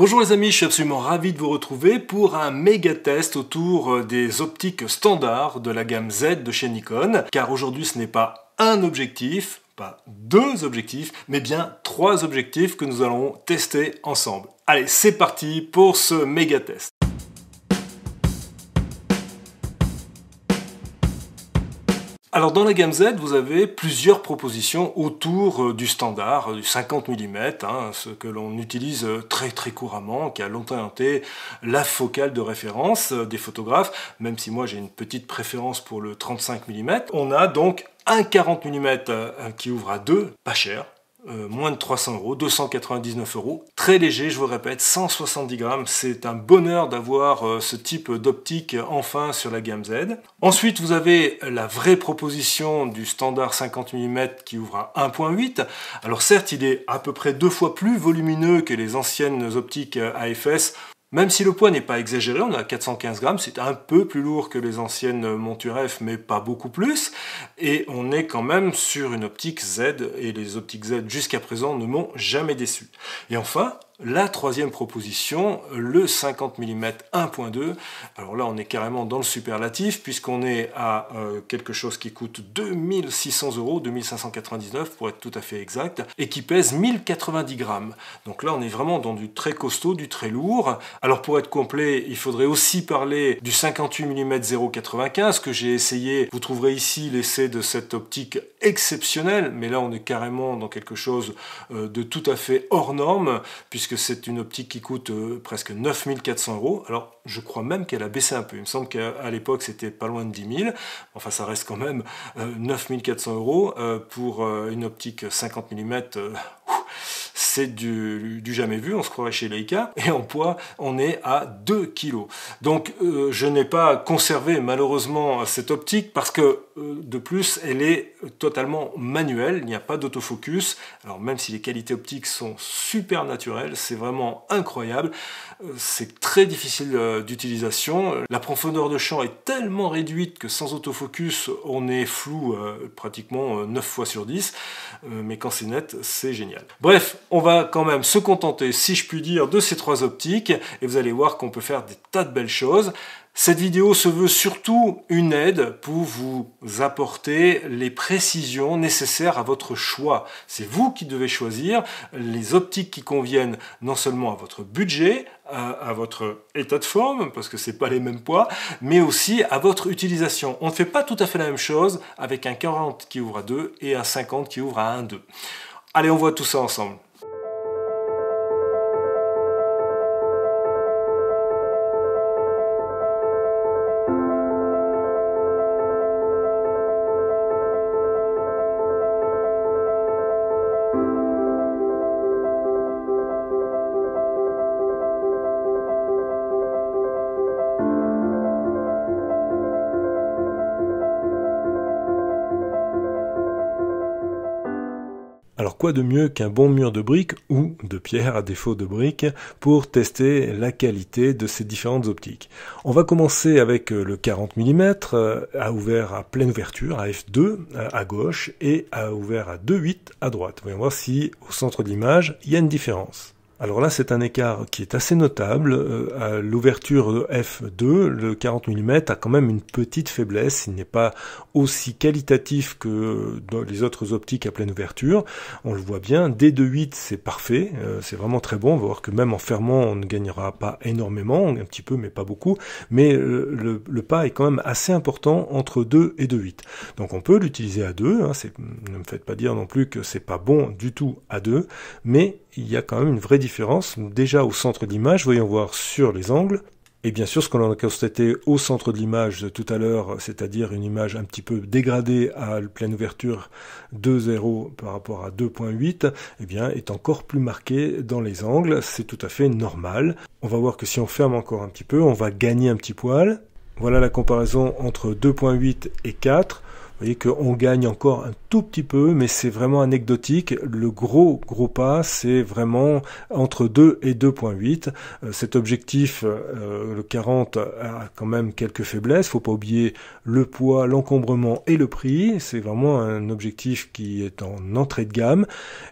Bonjour les amis, je suis absolument ravi de vous retrouver pour un méga test autour euh, des optiques standards de la gamme Z de chez Nikon, car aujourd'hui ce n'est pas un objectif, pas deux objectifs, mais bien trois objectifs que nous allons tester ensemble. Allez, c'est parti pour ce méga test. Alors dans la gamme Z, vous avez plusieurs propositions autour euh, du standard euh, du 50 mm, hein, ce que l'on utilise euh, très très couramment, qui a longtemps été la focale de référence des photographes, même si moi j'ai une petite préférence pour le 35 mm. On a donc un 40 mm qui ouvre à 2, pas cher, euh, moins de 300 euros, 299 euros. Très léger, je vous répète, 170 grammes. C'est un bonheur d'avoir euh, ce type d'optique enfin sur la gamme Z. Ensuite, vous avez la vraie proposition du standard 50 mm qui ouvre à 1.8. Alors certes, il est à peu près deux fois plus volumineux que les anciennes optiques AFS. Même si le poids n'est pas exagéré, on a 415 grammes, c'est un peu plus lourd que les anciennes montures F, mais pas beaucoup plus, et on est quand même sur une optique Z, et les optiques Z jusqu'à présent ne m'ont jamais déçu. Et enfin, la troisième proposition, le 50 mm 1.2. Alors là, on est carrément dans le superlatif puisqu'on est à euh, quelque chose qui coûte 2600 euros, 2599 pour être tout à fait exact, et qui pèse 1090 grammes. Donc là, on est vraiment dans du très costaud, du très lourd. Alors pour être complet, il faudrait aussi parler du 58 mm 0,95 que j'ai essayé. Vous trouverez ici l'essai de cette optique exceptionnelle, mais là, on est carrément dans quelque chose euh, de tout à fait hors norme puisque c'est une optique qui coûte euh, presque 9400 euros. Alors, je crois même qu'elle a baissé un peu. Il me semble qu'à l'époque, c'était pas loin de 10 000. Enfin, ça reste quand même 9400 euh, euros euh, pour une optique 50 mm c'est du, jamais vu, on se croirait chez Leica, et en poids, on est à 2 kg. Donc euh, je n'ai pas conservé malheureusement cette optique parce que euh, de plus, elle est totalement manuelle, il n'y a pas d'autofocus. Alors même si les qualités optiques sont super naturelles, c'est vraiment incroyable, euh, c'est très difficile d'utilisation. La profondeur de champ est tellement réduite que sans autofocus, on est flou pratiquement 9 fois sur 10, mais quand c'est net, c'est génial. Bref, on on va quand même se contenter, si je puis dire, de ces trois optiques, et vous allez voir qu'on peut faire des tas de belles choses. Cette vidéo se veut surtout une aide pour vous apporter les précisions nécessaires à votre choix. C'est vous qui devez choisir les optiques qui conviennent non seulement à votre budget, à, votre état de forme, parce que ce n'est pas les mêmes poids, mais aussi à votre utilisation. On ne fait pas tout à fait la même chose avec un 40 qui ouvre à 2 et un 50 qui ouvre à 1,2. Allez, on voit tout ça ensemble. quoi de mieux qu'un bon mur de briques ou de pierre à défaut de briques pour tester la qualité de ces différentes optiques. On va commencer avec euh, le 40 mm euh, à ouvert à pleine ouverture à f2 euh, à gauche et à ouvert à 2.8 à droite. Voyons voir si au centre de l'image il y a une différence. Alors là, c'est un écart qui est assez notable. Euh, à l'ouverture euh, de F2, le 40 mm a quand même une petite faiblesse. Il n'est pas aussi qualitatif que dans les autres optiques à pleine ouverture. On le voit bien. D28, c'est parfait. Euh, c'est vraiment très bon. On va voir que même en fermant, on ne gagnera pas énormément. Un petit peu, mais pas beaucoup. Mais le, pas est quand même assez important entre 2 et 2.8. Donc on peut l'utiliser à 2. Hein. ne me faites pas dire non plus que c'est pas bon du tout à 2. Mais il y a quand même une vraie différence déjà au centre de l'image, voyons voir sur les angles, et bien sûr ce qu'on a constaté au centre de l'image tout à l'heure, c'est-à-dire une image un petit peu dégradée à pleine ouverture 2.0 par rapport à 2.8, eh bien est encore plus marquée dans les angles, c'est tout à fait normal. On va voir que si on ferme encore un petit peu, on va gagner un petit poil. Voilà la comparaison entre 2.8 et 4 voyez qu'on gagne encore un tout petit peu, mais c'est vraiment anecdotique. Le gros gros pas, c'est vraiment entre 2 et 2.8. Euh, cet objectif, euh, le 40, a quand même quelques faiblesses. Faut pas oublier le poids, l'encombrement et le prix. C'est vraiment un objectif qui est en entrée de gamme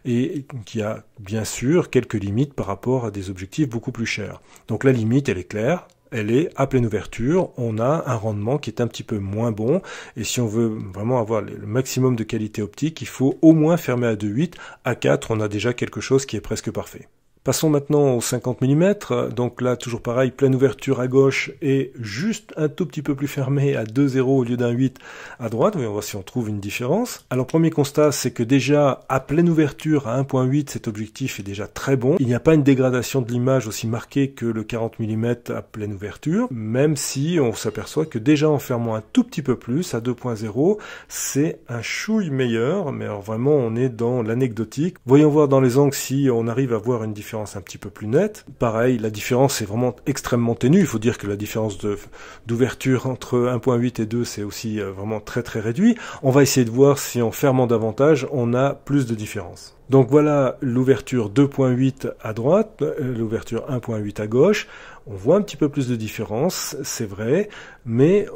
et qui a bien sûr quelques limites par rapport à des objectifs beaucoup plus chers. Donc la limite, elle est claire, elle est à pleine ouverture, on a un rendement qui est un petit peu moins bon, et si on veut vraiment avoir le maximum de qualité optique, il faut au moins fermer à 2,8, à 4, on a déjà quelque chose qui est presque parfait. Passons maintenant aux 50 mm. Donc là, toujours pareil, pleine ouverture à gauche et juste un tout petit peu plus fermé à 2,0 au lieu d'un 8 à droite. Voyons voir si on trouve une différence. Alors, premier constat, c'est que déjà, à pleine ouverture à 1.8, cet objectif est déjà très bon. Il n'y a pas une dégradation de l'image aussi marquée que le 40 mm à pleine ouverture, même si on s'aperçoit que déjà en fermant un tout petit peu plus à 2.0, c'est un chouille meilleur. Mais alors vraiment, on est dans l'anecdotique. Voyons voir dans les angles si on arrive à voir une différence un petit peu plus nette. Pareil, la différence est vraiment extrêmement ténue. Il faut dire que la différence d'ouverture entre 1.8 et 2, c'est aussi euh, vraiment très très réduit. On va essayer de voir si en fermant davantage, on a plus de différence. Donc voilà l'ouverture 2.8 à droite, euh, l'ouverture 1.8 à gauche. On voit un petit peu plus de différence, c'est vrai mais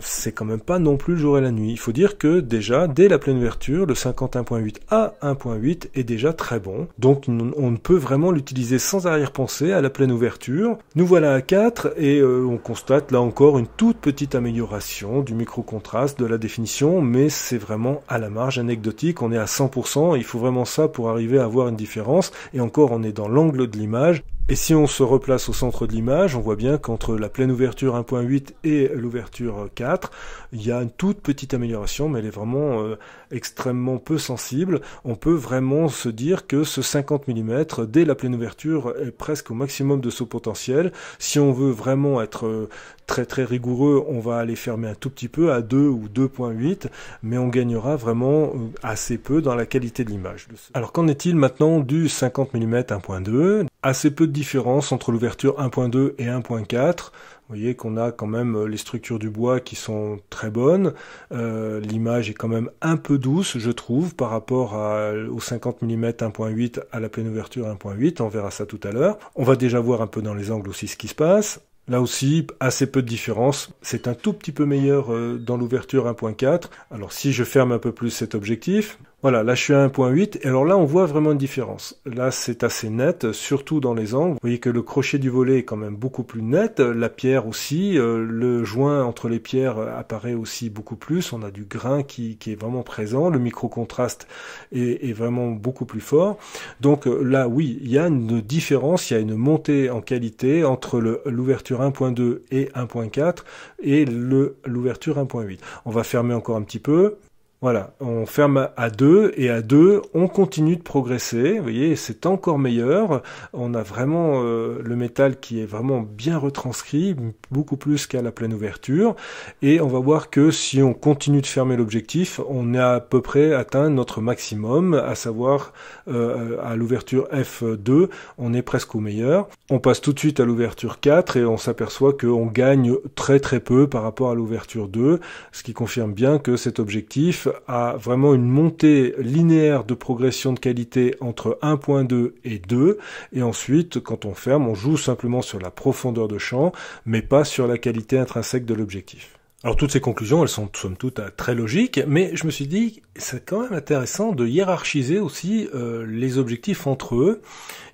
c'est quand même pas non plus le jour et la nuit. Il faut dire que déjà, dès la pleine ouverture, le 51.8 à 1.8 est déjà très bon, donc on ne peut vraiment l'utiliser sans arrière-pensée à la pleine ouverture. Nous voilà à 4 et euh, on constate là encore une toute petite amélioration du micro-contraste, de la définition, mais c'est vraiment à la marge anecdotique, on est à 100%, il faut vraiment ça pour arriver à avoir une différence, et encore on est dans l'angle de l'image, et si on se replace au centre de l'image, on voit bien qu'entre la pleine ouverture 1.8 et l'ouverture 4. Il y a une toute petite amélioration, mais elle est vraiment euh, extrêmement peu sensible. On peut vraiment se dire que ce 50 mm, dès la pleine ouverture, est presque au maximum de son potentiel. Si on veut vraiment être euh, très très rigoureux, on va aller fermer un tout petit peu à 2 ou 2.8, mais on gagnera vraiment euh, assez peu dans la qualité de l'image. Alors qu'en est-il maintenant du 50 mm 1.2 Assez peu de différence entre l'ouverture 1.2 et 1.4. Vous voyez qu'on a quand même euh, les structures du bois qui sont très bonnes. Euh, l'image est quand même un peu douce, je trouve, par rapport à, au 50 mm 1.8 à la pleine ouverture 1.8. On verra ça tout à l'heure. On va déjà voir un peu dans les angles aussi ce qui se passe. Là aussi, assez peu de différence. C'est un tout petit peu meilleur euh, dans l'ouverture 1.4. Alors si je ferme un peu plus cet objectif, voilà, là je suis à 1.8, et alors là on voit vraiment une différence. Là c'est assez net, surtout dans les angles. Vous voyez que le crochet du volet est quand même beaucoup plus net, la pierre aussi, euh, le joint entre les pierres apparaît aussi beaucoup plus, on a du grain qui, est vraiment présent, le micro-contraste est, est, vraiment beaucoup plus fort. Donc euh, là oui, il y a une différence, il y a une montée en qualité entre l'ouverture 1.2 et 1.4 et l'ouverture 1.8. On va fermer encore un petit peu. Voilà, on ferme à 2 et à 2, on continue de progresser. Vous voyez, c'est encore meilleur. On a vraiment euh, le métal qui est vraiment bien retranscrit, beaucoup plus qu'à la pleine ouverture. Et on va voir que si on continue de fermer l'objectif, on est à peu près atteint notre maximum, à savoir euh, à l'ouverture F2, on est presque au meilleur. On passe tout de suite à l'ouverture 4 et on s'aperçoit qu'on gagne très très peu par rapport à l'ouverture 2, ce qui confirme bien que cet objectif à vraiment une montée linéaire de progression de qualité entre 1.2 et 2. Et ensuite, quand on ferme, on joue simplement sur la profondeur de champ, mais pas sur la qualité intrinsèque de l'objectif. Alors toutes ces conclusions, elles sont somme toute euh, très logiques, mais je me suis dit, c'est quand même intéressant de hiérarchiser aussi euh, les objectifs entre eux,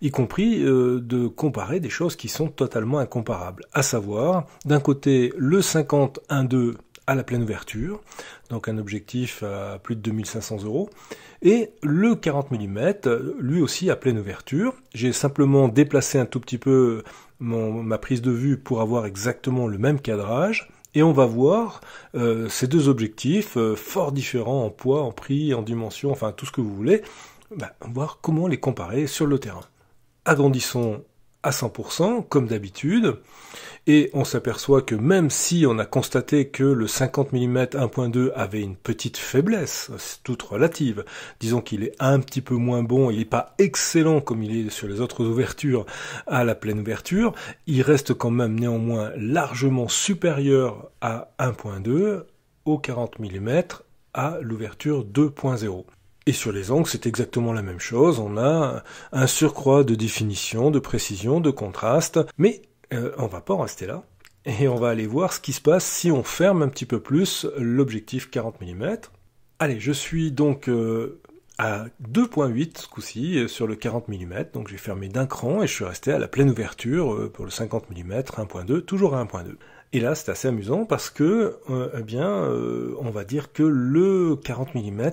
y compris euh, de comparer des choses qui sont totalement incomparables, à savoir, d'un côté, le 50 1 à la pleine ouverture, donc un objectif à euh, plus de 2500 euros. Et le 40 mm, lui aussi à pleine ouverture. J'ai simplement déplacé un tout petit peu ma prise de vue pour avoir exactement le même cadrage. Et on va voir euh, ces deux objectifs euh, fort différents en poids, en prix, en dimension, enfin tout ce que vous voulez, ben, voir comment les comparer sur le terrain. Agrandissons à 100%, comme d'habitude, et on s'aperçoit que même si on a constaté que le 50 mm 1.2 avait une petite faiblesse, toute relative, disons qu'il est un petit peu moins bon, il n'est pas excellent comme il est sur les autres ouvertures à la pleine ouverture, il reste quand même néanmoins largement supérieur à 1.2 au 40 mm à l'ouverture 2.0. Et sur les angles, c'est exactement la même chose. On a un surcroît de définition, de précision, de contraste. Mais on euh, on va pas en rester là. Et on va aller voir ce qui se passe si on ferme un petit peu plus l'objectif 40 mm. Allez, je suis donc euh, à 2.8 ce coup-ci euh, sur le 40 mm. Donc j'ai fermé d'un cran et je suis resté à la pleine ouverture pour le 50 mm 1.2, toujours à 1.2. Et là, c'est assez amusant parce que, eh bien, on va dire que le 40 mm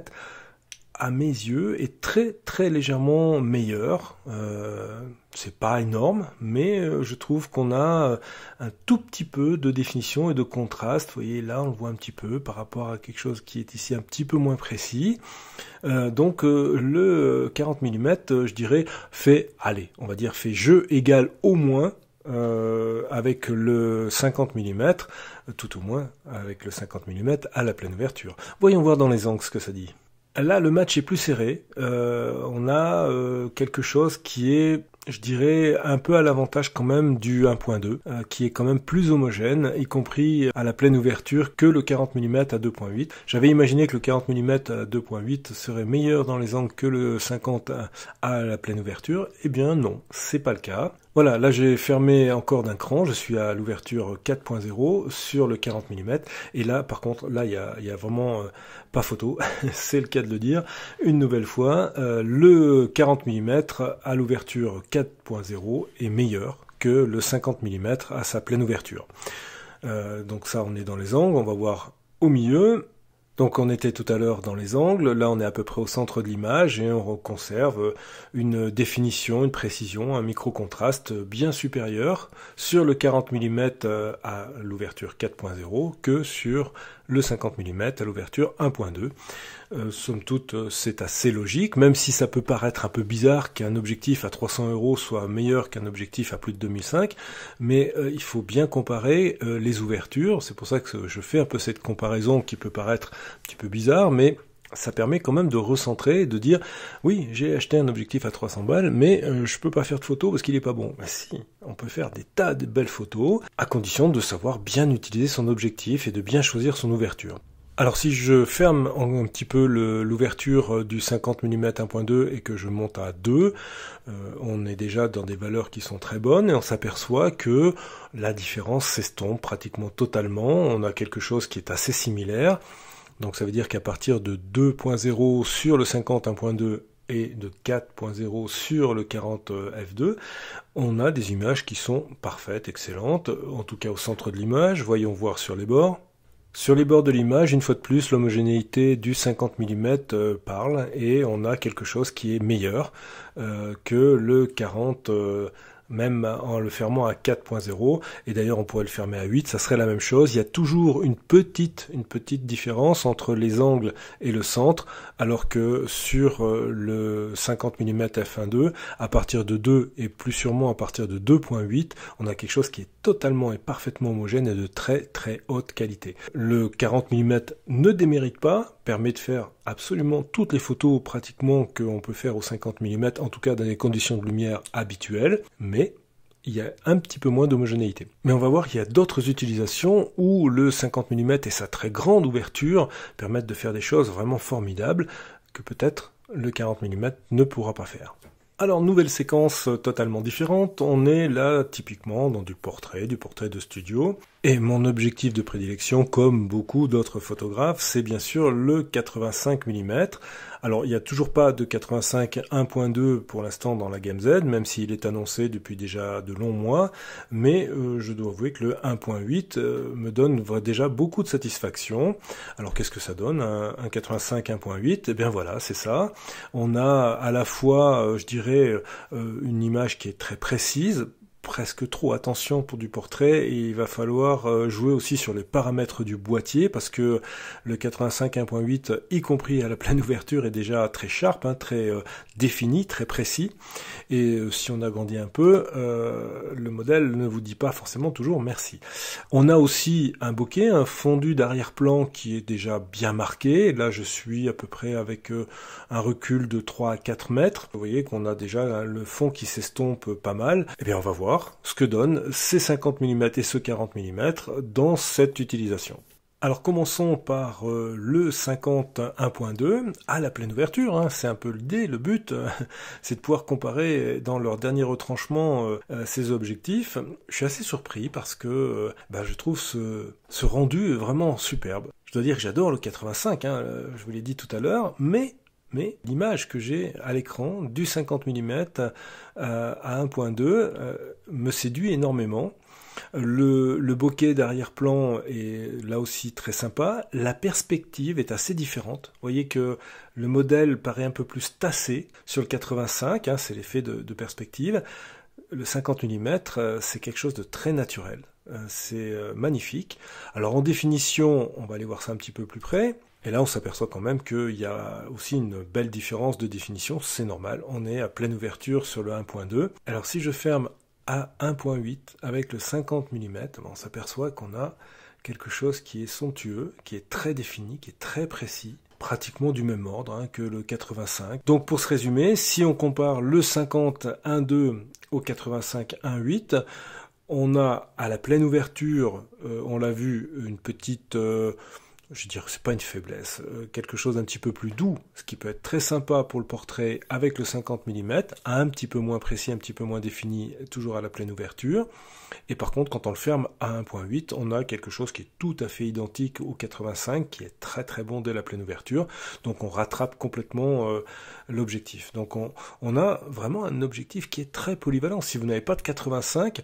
à mes yeux, est très très légèrement meilleur. Euh, c'est pas énorme, mais euh, je trouve qu'on a euh, un tout petit peu de définition et de contraste. Vous voyez, là, on le voit un petit peu par rapport à quelque chose qui est ici un petit peu moins précis. donc, le 40 mm, je dirais, fait, allez, on va dire, fait jeu égal au moins avec le 50 mm, tout au moins avec le 50 mm à la pleine ouverture. Voyons voir dans les angles ce que ça dit. Là, le match est plus serré. Euh, on a euh, quelque chose qui est je dirais un peu à l'avantage quand même du 1.2, euh, qui est quand même plus homogène, y compris à la pleine ouverture, que le 40 mm à 2.8. J'avais imaginé que le 40 mm à 2.8 serait meilleur dans les angles que le 50 à la pleine ouverture. Eh bien non, c'est pas le cas. Voilà, là j'ai fermé encore d'un cran, je suis à l'ouverture 4.0 sur le 40 mm, et là par contre, là il y a, vraiment euh, pas photo, c'est le cas de le dire, une nouvelle fois, euh, le 40 mm à l'ouverture 4.0 est meilleur que le 50 mm à sa pleine ouverture. Euh, donc ça on est dans les angles, on va voir au milieu, donc on était tout à l'heure dans les angles, là on est à peu près au centre de l'image et on conserve une définition, une précision, un micro-contraste bien supérieur sur le 40 mm euh, à l'ouverture 4.0 que sur le 50 mm à l'ouverture 1.2. Euh, somme toute, euh, c'est assez logique, même si ça peut paraître un peu bizarre qu'un objectif à 300 euros soit meilleur qu'un objectif à plus de 2005, mais euh, il faut bien comparer les ouvertures. C'est pour ça que je fais un peu cette comparaison qui peut paraître un petit peu bizarre, mais ça permet quand même de recentrer et de dire oui, j'ai acheté un objectif à 300 balles, mais euh, je peux pas faire de photos parce qu'il est pas bon. Mais bah, si, on peut faire des tas de belles photos à condition de savoir bien utiliser son objectif et de bien choisir son ouverture. Alors si je ferme un petit peu l'ouverture euh, du 50 mm 1.2 et que je monte à 2, euh, on est déjà dans des valeurs qui sont très bonnes et on s'aperçoit que la différence s'estompe pratiquement totalement, on a quelque chose qui est assez similaire. Donc ça veut dire qu'à partir de 2.0 sur le 50 et de 4.0 sur le 40 f2, on a des images qui sont parfaites, excellentes, en tout cas au centre de l'image, voyons voir sur les bords. Sur les bords de l'image, une fois de plus, l'homogénéité du 50 mm euh, parle et on a quelque chose qui est meilleur euh, que le 40 f2. Euh, même en le fermant à 4.0 et d'ailleurs on pourrait le fermer à 8 ça serait la même chose il y a toujours une petite une petite différence entre les angles et le centre alors que sur euh, le 50 mm f1.2 à partir de 2 et plus sûrement à partir de 2.8 on a quelque chose qui est totalement et parfaitement homogène et de très très haute qualité. Le 40 mm ne démérite pas, permet de faire absolument toutes les photos pratiquement qu'on peut faire au 50 mm, en tout cas dans les conditions de lumière habituelles, mais il y a un petit peu moins d'homogénéité. Mais on va voir qu'il y a d'autres utilisations où le 50 mm et sa très grande ouverture permettent de faire des choses vraiment formidables que peut-être le 40 mm ne pourra pas faire. Alors, nouvelle séquence euh, totalement différente. On est là typiquement dans du portrait, du portrait de studio. Et mon objectif de prédilection, comme beaucoup d'autres photographes, c'est bien sûr le 85 mm. Alors il n'y a toujours pas de 85 1.2 pour l'instant dans la gamme Z, même s'il est annoncé depuis déjà de longs mois, mais euh, je dois avouer que le 1.8 euh, me donne déjà beaucoup de satisfaction. Alors qu'est-ce que ça donne un, 85 1.8 Eh bien voilà, c'est ça. On a à la fois, euh, je dirais, une image qui est très précise, presque trop attention pour du portrait et il va falloir euh, jouer aussi sur les paramètres du boîtier parce que le 85 1.8 y compris à la pleine ouverture est déjà très sharp, hein, très euh, défini, très précis et euh, si on agrandit un peu le modèle ne vous dit pas forcément toujours merci. On a aussi un bokeh, un fondu d'arrière-plan qui est déjà bien marqué, là je suis à peu près avec un recul de 3 à 4 mètres, vous voyez qu'on a déjà le fond qui s'estompe pas mal, et eh bien on va voir ce que donnent ces 50 mm et ce 40 mm dans cette utilisation. Alors commençons par euh, le 50 1.2 à la pleine ouverture, hein. c'est un peu dé, le but, euh, c'est de pouvoir comparer euh, dans leur dernier retranchement ces objectifs. Je suis assez surpris parce que bah, je trouve ce, rendu vraiment superbe. Je dois dire que j'adore le 85, hein, je vous l'ai dit tout à l'heure, mais mais l'image que j'ai à l'écran du 50 mm euh, à 1.2 euh, me séduit énormément. Le, le bokeh d'arrière-plan est là aussi très sympa. La perspective est assez différente. Vous voyez que le modèle paraît un peu plus tassé sur le 85, hein, c'est l'effet de perspective. Le 50 mm, euh, c'est quelque chose de très naturel. C'est magnifique. Alors en définition, on va aller voir ça un petit peu plus près. Et là, on s'aperçoit quand même qu'il y a aussi une belle différence de définition, c'est normal, on est à pleine ouverture sur le 1.2. Alors si je ferme à 1.8 avec le 50 mm, on s'aperçoit qu'on a quelque chose qui est somptueux, qui est très défini, qui est très précis pratiquement du même ordre hein, que le 85. Donc pour se résumer, si on compare le 50 1.2 au 85 1.8, on a à la pleine ouverture, euh, on l'a vu, une petite euh, je dire, que c'est pas une faiblesse, euh, quelque chose d'un petit peu plus doux, ce qui peut être très sympa pour le portrait avec le 50 mm, un petit peu moins précis, un petit peu moins défini, toujours à la pleine ouverture. Et par contre, quand on le ferme à 1.8, on a quelque chose qui est tout à fait identique au 85, qui est très très bon dès la pleine ouverture. Donc on rattrape complètement euh, l'objectif. Donc on, on a vraiment un objectif qui est très polyvalent. Si vous n'avez pas de 85,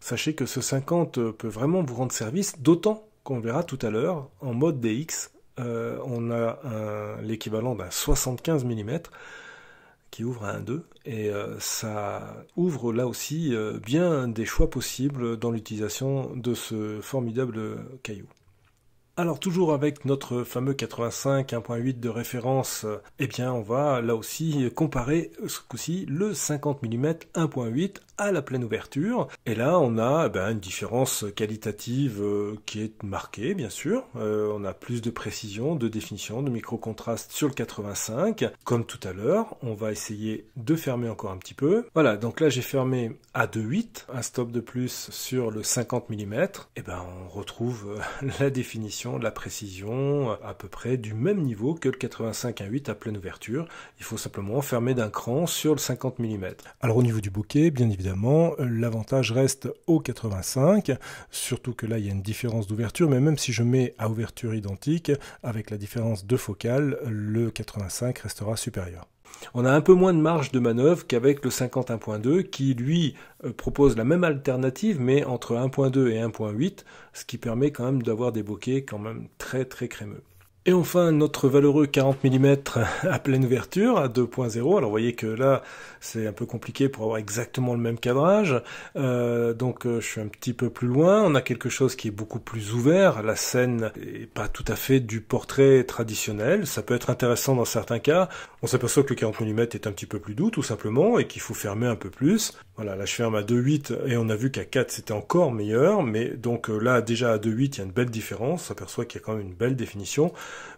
sachez que ce 50 euh, peut vraiment vous rendre service, d'autant qu'on verra tout à l'heure, en mode DX, euh, on a l'équivalent d'un 75 mm qui ouvre à 1/2 et euh, ça ouvre là aussi euh, bien des choix possibles dans l'utilisation de ce formidable caillou. Alors toujours avec notre fameux 85 1.8 de référence, eh bien on va là aussi comparer ce coup-ci le 50 mm 1.8 à la pleine ouverture. Et là, on a ben, une différence qualitative euh, qui est marquée, bien sûr. Euh, on a plus de précision, de définition, de micro-contraste sur le 85. Comme tout à l'heure, on va essayer de fermer encore un petit peu. Voilà, donc là, j'ai fermé à 2,8, un stop de plus sur le 50 mm. Et ben, on retrouve euh, la définition, la précision à peu près du même niveau que le 85 1,8 à pleine ouverture. Il faut simplement fermer d'un cran sur le 50 mm. Alors au niveau du bouquet, bien évidemment, évidemment, euh, l'avantage reste au 85, surtout que là il y a une différence d'ouverture, mais même si je mets à ouverture identique, avec la différence de focale, le 85 restera supérieur. On a un peu moins de marge de manœuvre qu'avec le 51.2 qui lui euh, propose la même alternative mais entre 1.2 et 1.8, ce qui permet quand même d'avoir des bokeh quand même très très crémeux. Et enfin, notre valeureux 40 mm à pleine ouverture, à 2.0. Alors, vous voyez que là, c'est un peu compliqué pour avoir exactement le même cadrage. Euh, donc, euh, je suis un petit peu plus loin. On a quelque chose qui est beaucoup plus ouvert. La scène n'est pas tout à fait du portrait traditionnel. Ça peut être intéressant dans certains cas. On s'aperçoit que le 40 mm est un petit peu plus doux, tout simplement, et qu'il faut fermer un peu plus. Voilà, là, je ferme à 2.8 et on a vu qu'à 4, c'était encore meilleur. Mais donc, euh, là, déjà à 2.8, il y a une belle différence. On s'aperçoit qu'il y a quand même une belle définition.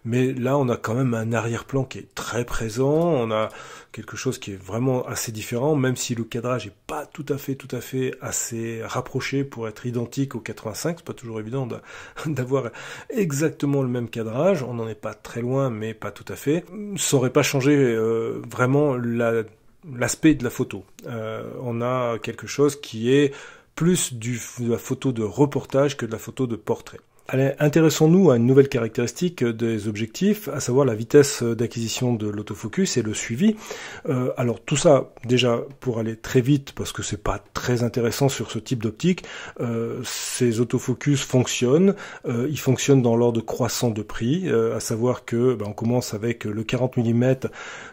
Mais là, on a quand même un arrière-plan qui est très présent. On a quelque chose qui est vraiment assez différent, même si le cadrage n'est pas tout à fait, tout à fait assez rapproché pour être identique au 85. C'est pas toujours évident d'avoir exactement le même cadrage. On n'en est pas très loin, mais pas tout à fait. Ça aurait pas changé euh, vraiment l'aspect de la photo. Euh, on a quelque chose qui est plus de la photo de reportage que de la photo de portrait. Allez, intéressons-nous à une nouvelle caractéristique des objectifs, à savoir la vitesse d'acquisition de l'autofocus et le suivi. Euh, alors tout ça, déjà pour aller très vite, parce que c'est pas très intéressant sur ce type d'optique, euh, ces autofocus fonctionnent. Euh, ils fonctionnent dans l'ordre croissant de prix, à savoir que ben, on commence avec le 40 mm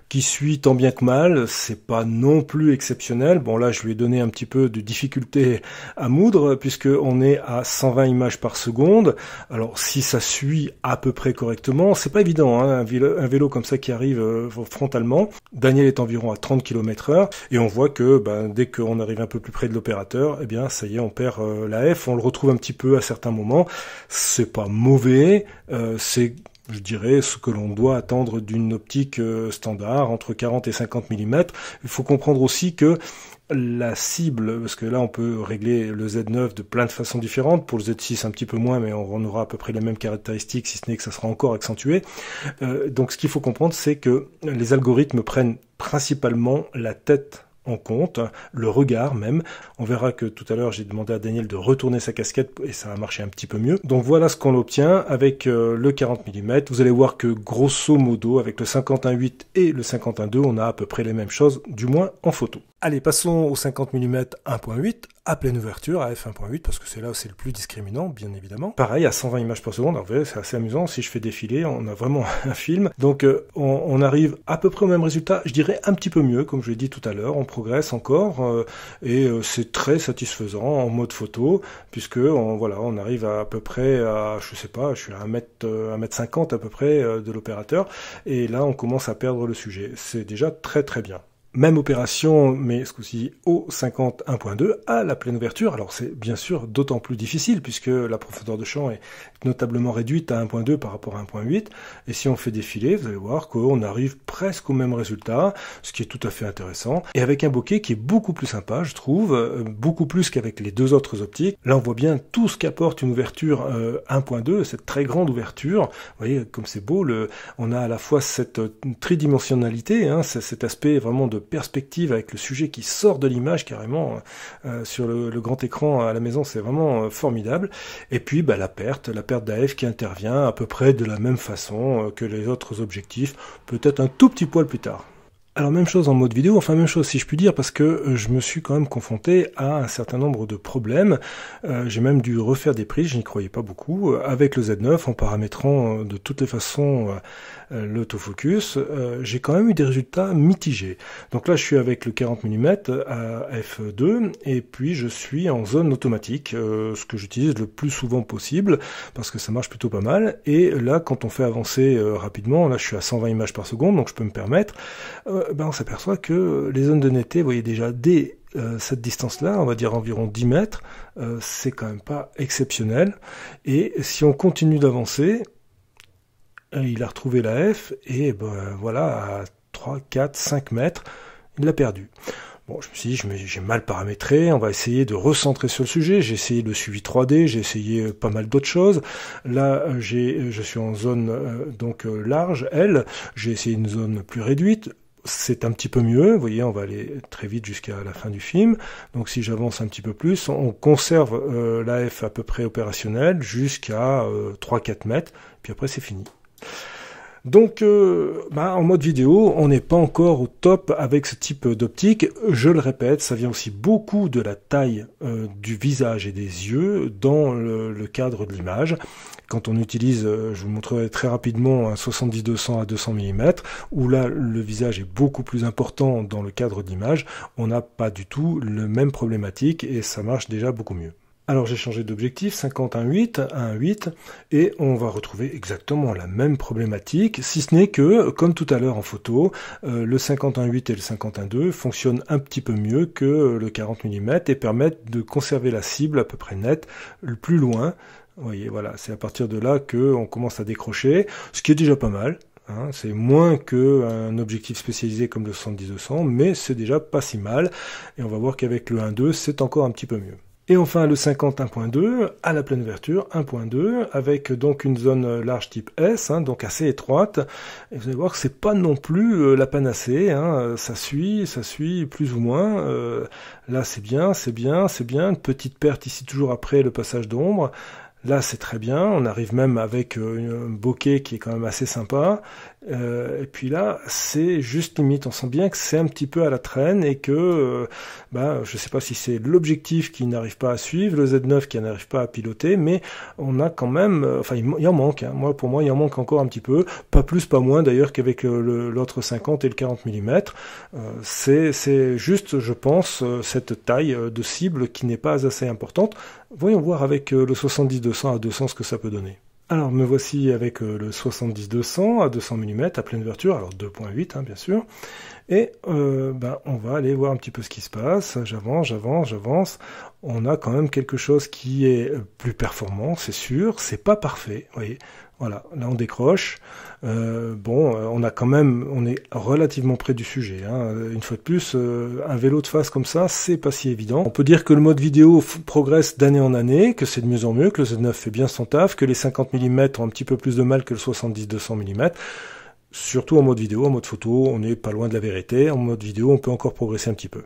qui suit tant bien que mal. C'est pas non plus exceptionnel. Bon là, je lui ai donné un petit peu de difficulté à moudre puisqu'on est à 120 images par seconde. Alors si ça suit à peu près correctement, c'est pas évident, hein. un, vélo, comme ça qui arrive euh, frontalement. Daniel est environ à 30 km heure, et on voit que ben, dès qu'on arrive un peu plus près de l'opérateur, eh bien ça y est, on perd euh, la F, on le retrouve un petit peu à certains moments. C'est pas mauvais, euh, c'est je dirais, ce que l'on doit attendre d'une optique standard, entre 40 et 50 mm. Il faut comprendre aussi que la cible, parce que là on peut régler le Z9 de plein de façons différentes, pour le Z6 un petit peu moins, mais on aura à peu près les mêmes caractéristiques, si ce n'est que ça sera encore accentué. Euh, donc ce qu'il faut comprendre, c'est que les algorithmes prennent principalement la tête en compte, le regard même. On verra que tout à l'heure j'ai demandé à Daniel de retourner sa casquette et ça a marché un petit peu mieux. Donc voilà ce qu'on obtient avec euh, le 40 mm. Vous allez voir que grosso modo avec le 51.8 et le 51.2 on a à peu près les mêmes choses, du moins en photo. Allez, passons au 50 mm 1.8 à pleine ouverture, à f1.8, parce que c'est là où c'est le plus discriminant, bien évidemment. Pareil, à 120 images par seconde, en vrai, c'est assez amusant. Si je fais défiler, on a vraiment un film. Donc, euh, on, arrive à peu près au même résultat, je dirais un petit peu mieux, comme je l'ai dit tout à l'heure. On progresse encore, euh, et euh, c'est très satisfaisant en mode photo, puisque, on, voilà, on arrive à, peu près à, je sais pas, je suis à 1 1m50 à peu près de l'opérateur, et là, on commence à perdre le sujet. C'est déjà très très bien. Même opération, mais ce coup-ci au 50 1.2 à la pleine ouverture. Alors c'est bien sûr d'autant plus difficile puisque la profondeur de champ est notablement réduite à 1.2 par rapport à 1.8. Et si on fait défiler, vous allez voir qu'on arrive presque au même résultat, ce qui est tout à fait intéressant. Et avec un bokeh qui est beaucoup plus sympa, je trouve, euh, beaucoup plus qu'avec les deux autres optiques. Là, on voit bien tout ce qu'apporte une ouverture 1.2, euh, cette très grande ouverture. Vous voyez comme c'est beau, on a à la fois cette euh, tridimensionnalité, hein, cet aspect vraiment de perspective avec le sujet qui sort de l'image carrément euh, euh, sur le, grand écran à la maison, c'est vraiment euh, formidable. Et puis bah, la perte, la perte d'AF qui intervient à peu près de la même façon que les autres objectifs, peut-être un tout petit poil plus tard. Alors même chose en mode vidéo, enfin même chose si je puis dire, parce que euh, je me suis quand même confronté à un certain nombre de problèmes. Euh, j'ai même dû refaire des prises, je n'y croyais pas beaucoup, euh, avec le Z9 en paramétrant de toutes les façons l'autofocus. j'ai quand même eu des résultats mitigés. Donc là je suis avec le 40 mm à f2 et puis je suis en zone automatique, ce que j'utilise le plus souvent possible parce que ça marche plutôt pas mal. Et là quand on fait avancer rapidement, là je suis à 120 images par seconde, donc je peux me permettre ben, on s'aperçoit que euh, les zones de netteté, vous voyez déjà, dès euh, cette distance-là, on va dire environ 10 mètres, euh, c'est quand même pas exceptionnel. Et si on continue d'avancer, il a retrouvé la F, et ben, voilà, à 3, 4, 5 mètres, il l'a perdu. Bon, je me suis dit, j'ai mal paramétré, on va essayer de recentrer sur le sujet. J'ai essayé le suivi 3D, j'ai essayé pas mal d'autres choses. Là, j'ai, je suis en zone donc large, L. J'ai essayé une zone plus réduite, c'est un petit peu mieux. Vous voyez, on va aller très vite jusqu'à la fin du film. Donc si j'avance un petit peu plus, on conserve la euh, l'AF à peu près opérationnelle jusqu'à 3-4 euh, mètres, puis après c'est fini. Donc, euh, bah, en mode vidéo, on n'est pas encore au top avec ce type euh, d'optique. Je le répète, ça vient aussi beaucoup de la taille euh, du visage et des yeux dans le, cadre de l'image. Quand on utilise, je vous montrerai très rapidement, un 70-200 à 200 mm, où là, le visage est beaucoup plus important dans le cadre d'image, on n'a pas du tout le même problématique et ça marche déjà beaucoup mieux. Alors j'ai changé d'objectif, 50 à 18 1, et on va retrouver exactement la même problématique, si ce n'est que, comme tout à l'heure en photo, euh, le 51.8 et le 51.2 fonctionnent un petit peu mieux que le 40 mm et permettent de conserver la cible à peu près nette le plus loin. Vous voyez, voilà, c'est à partir de là qu'on commence à décrocher, ce qui est déjà pas mal. Hein. c'est moins qu'un objectif spécialisé comme le 70-200, mais c'est déjà pas si mal. Et on va voir qu'avec le 1.2, c'est encore un petit peu mieux. Et enfin le 50 1.2 à la pleine ouverture 1.2 avec donc une zone large type S, hein, donc assez étroite. Et vous allez voir que c'est pas non plus euh, la panacée, hein. ça suit, ça suit plus ou moins. Euh, là c'est bien, c'est bien, c'est bien. Une petite perte ici toujours après le passage d'ombre. Là, c'est très bien. On arrive même avec euh, un bokeh qui est quand même assez sympa. Euh, et puis là, c'est juste limite. On sent bien que c'est un petit peu à la traîne et que, euh, ben, je ne sais pas si c'est l'objectif qui n'arrive pas à suivre, le Z9 qui n'arrive pas à piloter, mais on a quand même, euh, enfin, il, en manque. Hein. Moi, pour moi, il en manque encore un petit peu, pas plus, pas moins d'ailleurs qu'avec l'autre 50 et le 40 mm. c'est juste, je pense, cette taille de cible qui n'est pas assez importante. Voyons voir avec le 70-200 à 200 ce que ça peut donner. Alors me voici avec euh, le 70-200 à 200 mm à pleine ouverture, alors 2.8 hein, bien sûr. Et euh, ben, on va aller voir un petit peu ce qui se passe. J'avance, j'avance, j'avance. On a quand même quelque chose qui est euh, plus performant, c'est sûr. C'est pas parfait, vous voyez. Voilà, là on décroche. Euh, bon, euh, on a quand même, on est relativement près du sujet. Hein. Une fois de plus, euh, un vélo de face comme ça, c'est pas si évident. On peut dire que le mode vidéo progresse d'année en année, que c'est de mieux en mieux, que le Z9 fait bien son taf, que les 50 mm ont un petit peu plus de mal que le 70-200 mm. Surtout en mode vidéo, en mode photo, on n'est pas loin de la vérité. En mode vidéo, on peut encore progresser un petit peu.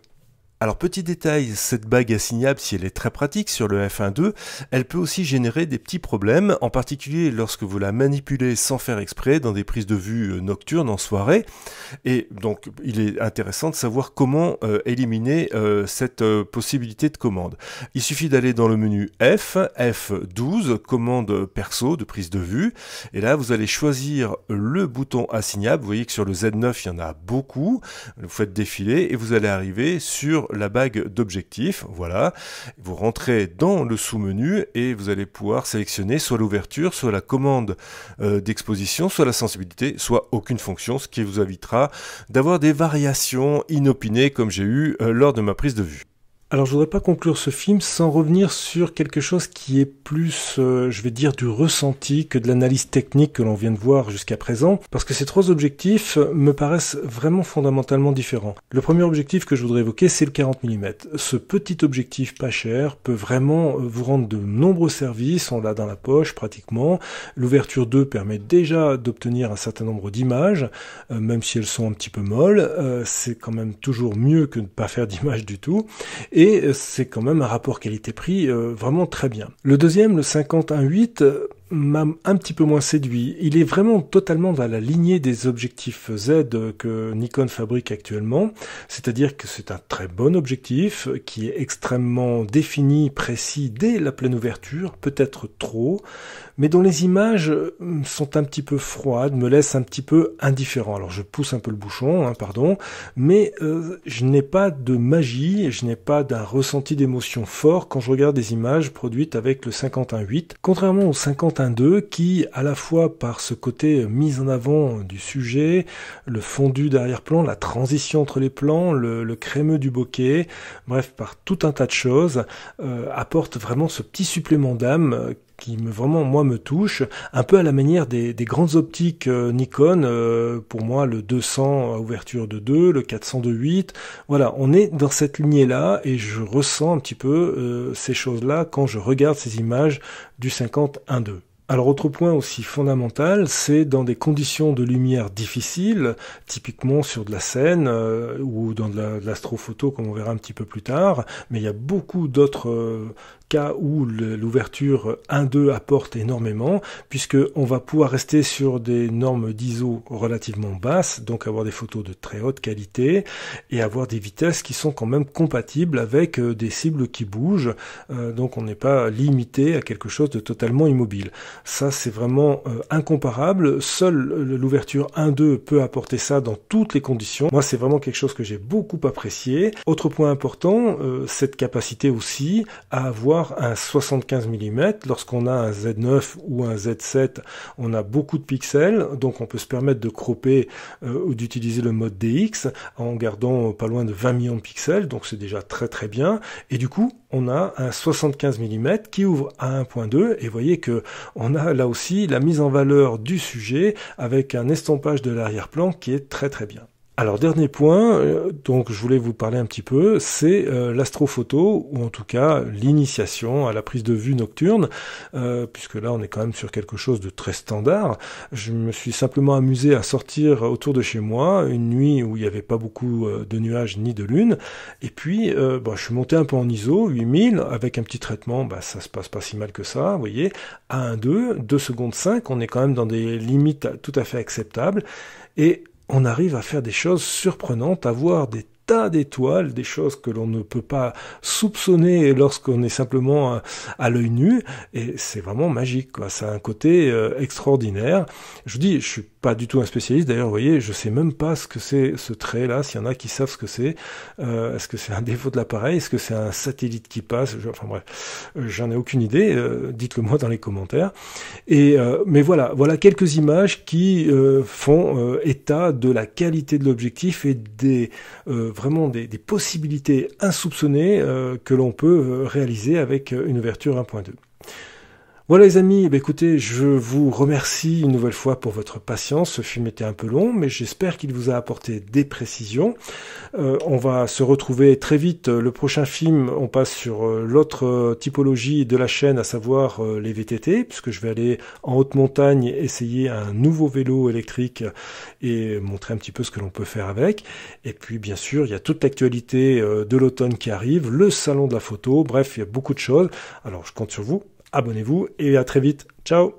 Alors petit détail, cette bague assignable, si elle est très pratique sur le F1.2, elle peut aussi générer des petits problèmes, en particulier lorsque vous la manipulez sans faire exprès dans des prises de vue euh, nocturnes en soirée. Et donc il est intéressant de savoir comment euh, éliminer euh, cette possibilité de commande. Il suffit d'aller dans le menu F, F12, commande perso de prise de vue, et là vous allez choisir le bouton assignable. Vous voyez que sur le Z9 il y en a beaucoup. Vous faites défiler et vous allez arriver sur la bague d'objectifs. Voilà, vous rentrez dans le sous-menu et vous allez pouvoir sélectionner soit l'ouverture, soit la commande euh, d'exposition, soit la sensibilité, soit aucune fonction, ce qui vous évitera d'avoir des variations inopinées comme j'ai eu euh, lors de ma prise de vue. Alors je voudrais pas conclure ce film sans revenir sur quelque chose qui est plus, euh, je vais dire, du ressenti que de l'analyse technique que l'on vient de voir jusqu'à présent, parce que ces trois objectifs me paraissent vraiment fondamentalement différents. Le premier objectif que je voudrais évoquer, c'est le 40 mm. Ce petit objectif pas cher peut vraiment vous rendre de nombreux services, on l'a dans la poche pratiquement. L'ouverture 2 permet déjà d'obtenir un certain nombre d'images, euh, même si elles sont un petit peu molles, euh, c'est quand même toujours mieux que de ne pas faire d'images du tout et c'est quand même un rapport qualité-prix euh, vraiment très bien. Le deuxième, le 51.8, m'a un petit peu moins séduit. Il est vraiment totalement dans la lignée des objectifs Z que Nikon fabrique actuellement, c'est-à-dire que c'est un très bon objectif qui est extrêmement défini, précis dès la pleine ouverture, peut-être trop, mais dont les images hum, sont un petit peu froides, me laissent un petit peu indifférent. Alors je pousse un peu le bouchon, hein, pardon, mais euh, je n'ai pas de magie, je n'ai pas d'un ressenti d'émotion fort quand je regarde des images produites avec le 51.8, contrairement au 51 qui, à la fois par ce côté mise en avant du sujet, le fondu d'arrière-plan, la transition entre les plans, le, crémeux du bokeh, bref, par tout un tas de choses, euh, apporte vraiment ce petit supplément d'âme euh, qui me, vraiment moi me touche, un peu à la manière des, grandes optiques euh, Nikon, pour moi le 200 à ouverture de 2, le 400 de 8, voilà, on est dans cette lignée-là et je ressens un petit peu ces choses-là quand je regarde ces images du 50 1.2. Alors autre point aussi fondamental, c'est dans des conditions de lumière difficiles, typiquement sur de la scène euh, ou dans de l'astrophoto comme on verra un petit peu plus tard, mais il y a beaucoup d'autres euh, cas où l'ouverture 1.2 apporte énormément, puisque on va pouvoir rester sur des normes d'ISO relativement basses, donc avoir des photos de très haute qualité et avoir des vitesses qui sont quand même compatibles avec euh, des cibles qui bougent, euh, donc on n'est pas limité à quelque chose de totalement immobile. Ça c'est vraiment euh, incomparable, seule l'ouverture 1.2 peut apporter ça dans toutes les conditions. Moi c'est vraiment quelque chose que j'ai beaucoup apprécié. Autre point important, cette capacité aussi à avoir un 75 mm. Lorsqu'on a un Z9 ou un Z7, on a beaucoup de pixels, donc on peut se permettre de cropper euh, ou d'utiliser le mode DX en gardant euh, pas loin de 20 millions de pixels, donc c'est déjà très très bien. Et du coup, on a un 75 mm qui ouvre à 1.2 et voyez que on a là aussi la mise en valeur du sujet avec un estompage de l'arrière-plan qui est très très bien. Alors dernier point, euh, donc je voulais vous parler un petit peu, c'est euh, l'astrophoto ou en tout cas l'initiation à la prise de vue nocturne, euh, puisque là on est quand même sur quelque chose de très standard. Je me suis simplement amusé à sortir autour de chez moi une nuit où il n'y avait pas beaucoup de nuages ni de lune, et puis bah, je suis monté un peu en ISO 8000 avec un petit traitement, bah ça se passe pas si mal que ça, vous voyez, à 1-2, 2 secondes 5, on est quand même dans des limites tout à fait acceptables. Et on arrive à faire des choses surprenantes, à voir des d'étoiles, des choses que l'on ne peut pas soupçonner lorsqu'on est simplement euh, à l'œil nu. Et c'est vraiment magique, quoi. Ça a un côté euh, extraordinaire. Je vous dis, je suis pas du tout un spécialiste. D'ailleurs, vous voyez, je sais même pas ce que c'est ce trait-là. S'il y en a qui savent ce que c'est, euh, est-ce que c'est un défaut de l'appareil Est-ce que c'est un satellite qui passe Enfin bref, j'en ai aucune idée. Dites-le moi dans les commentaires. Et mais voilà, voilà quelques images qui font état de la qualité de l'objectif et des vraiment des, des possibilités insoupçonnées euh, que l'on peut euh, réaliser avec euh, une ouverture 1.2. Voilà les amis, ben écoutez, je vous remercie une nouvelle fois pour votre patience. Ce film était un peu long, mais j'espère qu'il vous a apporté des précisions. Euh, on va se retrouver très vite. Le prochain film, on passe sur euh, l'autre euh, typologie de la chaîne, à savoir les VTT, puisque je vais aller en haute montagne essayer un nouveau vélo électrique et montrer un petit peu ce que l'on peut faire avec. Et puis bien sûr, il y a toute l'actualité de l'automne qui arrive, le salon de la photo, bref, il y a beaucoup de choses. Alors je compte sur vous abonnez-vous et à très vite. Ciao